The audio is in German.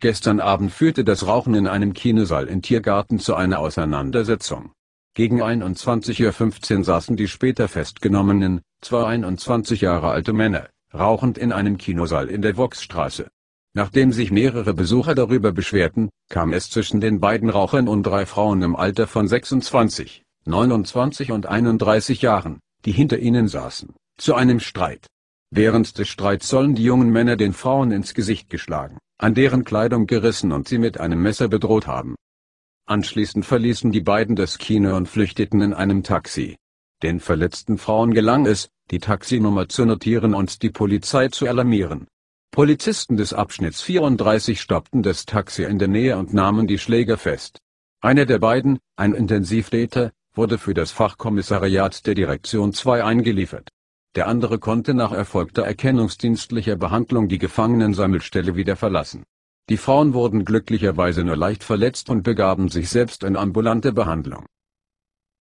Gestern Abend führte das Rauchen in einem Kinosaal in Tiergarten zu einer Auseinandersetzung. Gegen 21.15 Uhr saßen die später Festgenommenen, zwei 21 Jahre alte Männer, rauchend in einem Kinosaal in der Voxstraße. Nachdem sich mehrere Besucher darüber beschwerten, kam es zwischen den beiden Rauchern und drei Frauen im Alter von 26, 29 und 31 Jahren, die hinter ihnen saßen, zu einem Streit. Während des Streits sollen die jungen Männer den Frauen ins Gesicht geschlagen an deren Kleidung gerissen und sie mit einem Messer bedroht haben. Anschließend verließen die beiden das Kino und flüchteten in einem Taxi. Den verletzten Frauen gelang es, die Taxinummer zu notieren und die Polizei zu alarmieren. Polizisten des Abschnitts 34 stoppten das Taxi in der Nähe und nahmen die Schläger fest. Einer der beiden, ein Intensivdäter, wurde für das Fachkommissariat der Direktion 2 eingeliefert der andere konnte nach erfolgter erkennungsdienstlicher Behandlung die Gefangenensammelstelle wieder verlassen. Die Frauen wurden glücklicherweise nur leicht verletzt und begaben sich selbst in ambulante Behandlung